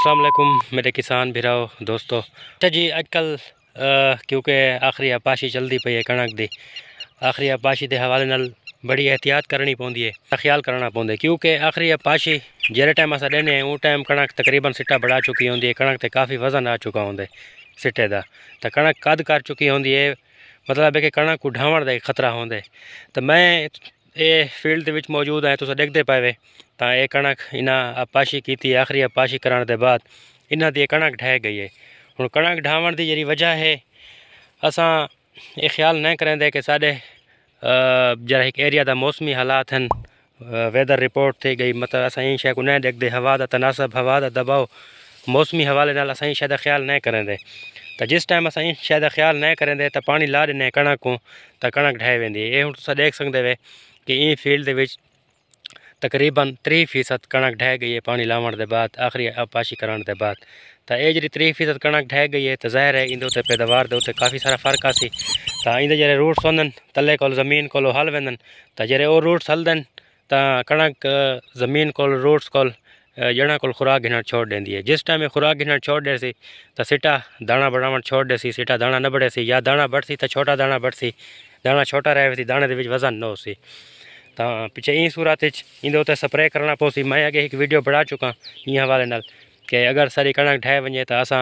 असलम मेरे किसान भिराओ दोस्तों अच्छा जी अजकल क्योंकि आखिरी आपाशी चलती पी है कणक की आखिरी आपाशी के हवाले न बड़ी एहतियात करनी पौंदी है ख्याल करना पौधे क्योंकि आखिरी आपाशी जड़े टाइम अस देने उस टाइम कणक तकरीबन सिटा बढ़ा चुकी होंगी है कणक से काफ़ी वजन आ चुका होंगे सिटे का तो कणक कद कर चुकी होंगी है मतलब है कि कणक ढावण का खतरा होंगे तो मैं ਇਹ ਫੀਲਡ ਦੇ ਵਿੱਚ ਮੌਜੂਦ ਹੈ ਤੁਸੀਂ ਦੇਖਦੇ ਪਾਵੇ ਤਾਂ ਇਹ ਕਣਕ ਇਹਨਾਂ ਆਪਾਸ਼ੀ ਕੀਤੀ ਆਖਰੀ ਆਪਾਸ਼ੀ ਕਰਨ ਦੇ ਬਾਅਦ ਇਹਨਾਂ ਦੀ ਕਣਕ ਢਹਿ ਗਈ ਹੈ ਹੁਣ ਕਣਕ ਢਾਵਣ ਦੀ ਜਿਹੜੀ ਵਜ੍ਹਾ ਹੈ ਅਸਾਂ ਇਹ ਖਿਆਲ ਨਹੀਂ ਕਰਦੇ ਕਿ ਸਾਡੇ ਜਿਹੜਾ ਇੱਕ ਏਰੀਆ ਦਾ ਮੌਸਮੀ ਹਾਲਾਤ ਹਨ वेदर रिपोर्ट थी गई मतलब असां शइ को न ॾकंदे हवा जा तनासब हवा जा दबाव मौसमी हवाले नाल असां शइ ख़्यालु न करंदे त जिस टाइम असां शइ ख़्यालु न करंदे त पाणी ला ॾिने कणक को त कणक ठाहे वेंदी इहे हुन तुसां ॾेख सघंदे वे कि इन फील्ड तकरीबन त्री फीसद कणक ढह गई है पानी लावण के बाद आखिरी अपाशी कराने के बाद तो यह जी त्रीह फीसद कणक ढह गई है तो जहर है इन उत्ते पैदावार के उ काफ़ी सारा फर्क आंदे जे रूट्स होंदन तले को जमीन को हल वेंदन तो जे वो रूट्स हलदन तो कणक जमीन को रूट्स को जड़ा को खुराक घिन छोड़ दें जिस टाइम खुराक घिन छोड़ दे सी तो सिटा दाना बढ़ावन छोड़ दे सी सिटा दाणा न बढ़े सी या दाना बढ़ सी तो छोटा दाना बढ़ सी दाना छोटा रहे दाने के बीच वजन न हो ਤਾਂ ਪਿੱਛੇ ਇਹ ਸੂਰਤ ਵਿੱਚ ਇਹਦੇ स्प्रे करना पौसी मैं अॻे हिकु वीडियो बढ़ा चुका इं हवाले नाल कि अगर सारी कणक ठाहे वे तो असां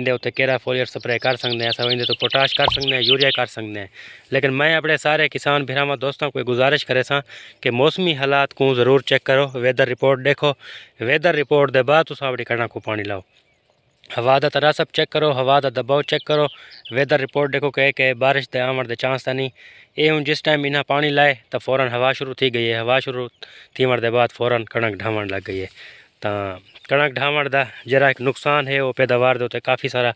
इन उत्ते केरा फोलियर स्प्रे कर सकते हैं असं इन तो पोटाश कर सकते हैं यूरिया कर सकते हैं लेकिन मैं अपने सारे किसान भरावान दोस्तों को गुजारिश करे सा कि मौसमी हालात को ज़रूर चेक करो वेदर रिपोर्ट देखो वेदर रिपोर्ट के बाद तुम अपनी कणक को पानी लाओ हवा का तरा सब चेक करो हवा का दबाव चेक करो वेदर रिपोर्ट देखो कहे कहे बारिश के आवन के चांस नहीं ये हूँ जिस टाइम इन्हें पानी लाए तो फौरन हवा शुरू थी गई है हवा शुरू थीवन के बाद फौरन कणक ढावण लग गई है तो कणक ढावण का जरा एक नुकसान है वो पैदावार के काफ़ी सारा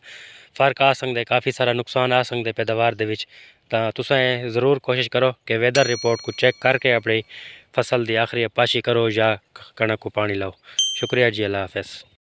फर्क आ सकते काफ़ी सारा नुकसान आ सकते पैदावार तुसें ज़रूर कोशिश करो कि वेदर रिपोर्ट को चेक करके अपनी फसल की आखिरी पाशी करो या कणक को पानी लाओ शुक्रिया जी अल्लाह हाफिज़